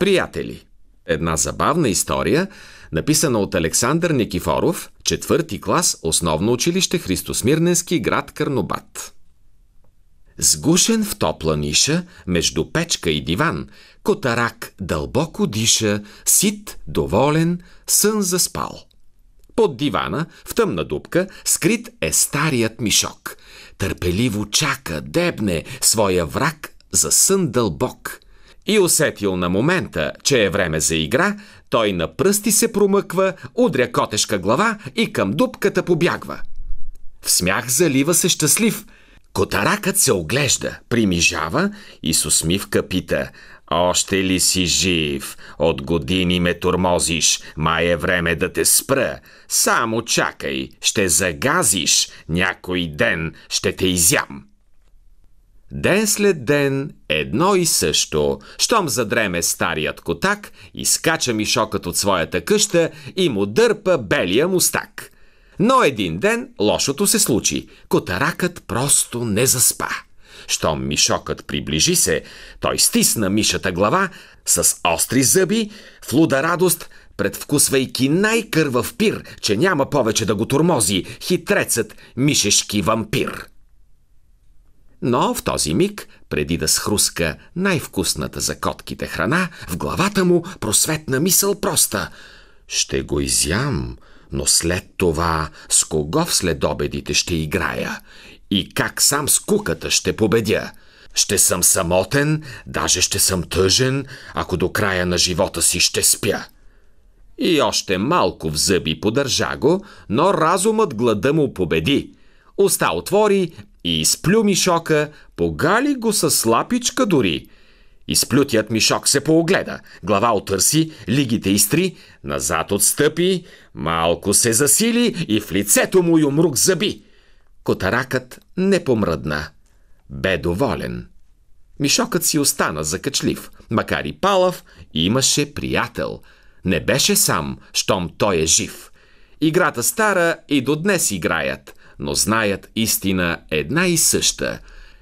Приятели. Една забавна история, написана от Александър Никифоров, четвърти клас, основно училище Христосмирненски град Кърнобат. Сгушен в топла ниша, между печка и диван, котарак дълбоко диша, сит, доволен, сън заспал. Под дивана, в тъмна дупка, скрит е старият мишок. Търпеливо чака, дебне, своя враг за сън дълбок – и усетил на момента, че е време за игра, той на пръсти се промъква, удря котешка глава и към дупката побягва. В смях залива се щастлив. Котаракът се оглежда, примижава и с усмивка пита «Още ли си жив? От години ме тормозиш, май е време да те спра. Само чакай, ще загазиш, някой ден ще те изям». Ден след ден едно и също. Щом задреме старият котак, изкача мишокът от своята къща и му дърпа белия мустак. Но един ден лошото се случи. Котаракът просто не заспа. Щом мишокът приближи се, той стисна мишата глава с остри зъби, в луда радост, предвкусвайки най-кървав пир, че няма повече да го турмози хитрецът мишешки вампир. Но в този миг, преди да схруска най-вкусната за котките храна, в главата му просветна мисъл проста. Ще го изям, но след това с кого в следобедите ще играя и как сам с куката ще победя. Ще съм самотен, даже ще съм тъжен, ако до края на живота си ще спя. И още малко в зъби подържа го, но разумът глада му победи. Оста отвори и изплю Мишока, погали го с лапичка дори. Изплютият Мишок се поогледа, глава отърси, лигите изтри, назад отстъпи, малко се засили и в лицето му юмрук зъби. Котаракът не помръдна. Бе доволен. Мишокът си остана закачлив, макар и палав, имаше приятел. Не беше сам, щом той е жив. Играта стара и до днес играят но знаят истина една и съща,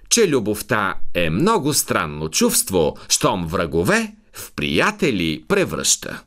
че любовта е много странно чувство, щом врагове в приятели превръща.